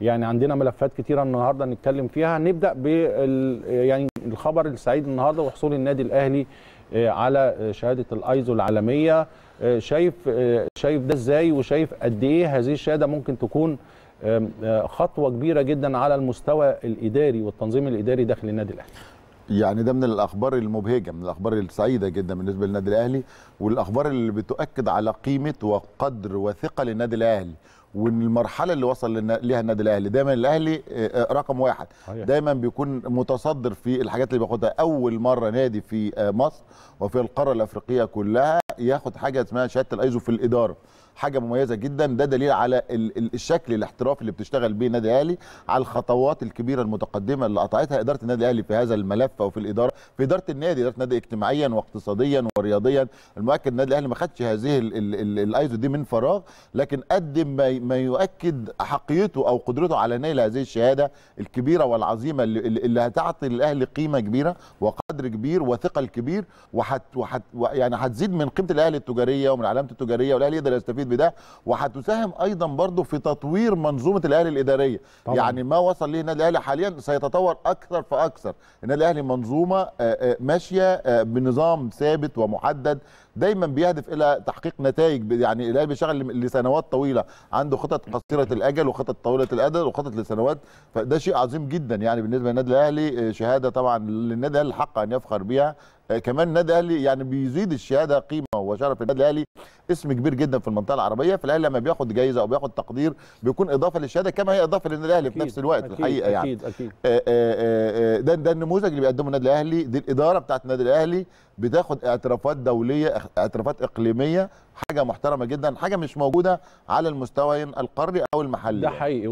يعني عندنا ملفات كتيره النهارده نتكلم فيها نبدا بال يعني الخبر السعيد النهارده وحصول النادي الاهلي آه، على آه، شهاده الايزو العالميه آه، شايف شايف ده ازاي وشايف قد ايه هذه الشهاده ممكن تكون خطوه كبيره جدا على المستوى الاداري والتنظيم الاداري داخل النادي الاهلي يعني ده من الاخبار المبهجه من الاخبار السعيده جدا بالنسبه للنادي الاهلي والاخبار اللي بتؤكد على قيمه وقدر وثقه للنادي الاهلي وان المرحله اللي وصل ليها النادي الاهلي دايما الاهلي آه، آه، رقم واحد دايما بيكون متصدر في الحاجات اللي بياخدها اول مره نادي في آه، مصر وفي القاره الافريقيه كلها ياخد حاجه اسمها شهاده الايزو في الاداره حاجه مميزه جدا ده دليل على الشكل الاحترافي اللي بتشتغل بيه النادي الاهلي على الخطوات الكبيره المتقدمه اللي قطعتها اداره النادي الاهلي في هذا الملف او في الاداره في اداره النادي اداره النادي اجتماعيا واقتصاديا ورياضيا المؤكد النادي الاهلي ما خدش هذه الايزو دي من فراغ لكن قدم ما يؤكد احقيته او قدرته على نيل هذه الشهاده الكبيره والعظيمه اللي, اللي هتعطي للاهلي قيمه كبيره وقدر كبير وثقل كبير وحت وحت يعني هتزيد من قيمه الاهلي التجاريه ومن علامه التجاريه والاهلي يقدر يستفيد بده وهتساهم ايضا برضه في تطوير منظومه الاهلي الاداريه طبعا. يعني ما وصل ليه النادي الاهلي حاليا سيتطور اكثر فاكثر النادي الاهلي منظومه آه، آه، ماشيه آه، بنظام ثابت ومحدد دايما بيهدف الى تحقيق نتائج يعني الاهلي بيشتغل لسنوات طويله عنده خطط قصيره الاجل وخطط طويله الاجل وخطط لسنوات فده شيء عظيم جدا يعني بالنسبه للنادي الاهلي شهاده طبعا للنادي الاهلي حق ان يفخر بها كمان النادي الاهلي يعني بيزيد الشهاده قيمه وشرف النادي الاهلي اسم كبير جدا في المنطقه العربيه فالاهلي لما بياخد جايزه او بياخد تقدير بيكون اضافه للشهاده كما هي اضافه للنادي الاهلي في نفس الوقت أكيد الحقيقه أكيد يعني أكيد أكيد. آه، آه، آه، ده ده النموذج اللي بيقدمه النادي الاهلي دي الاداره بتاعه النادي الاهلي بتاخد اعترافات دوليه اعترافات اقليميه حاجه محترمه جدا حاجه مش موجوده على المستوى القاري او المحلي ده يعني. حقيقي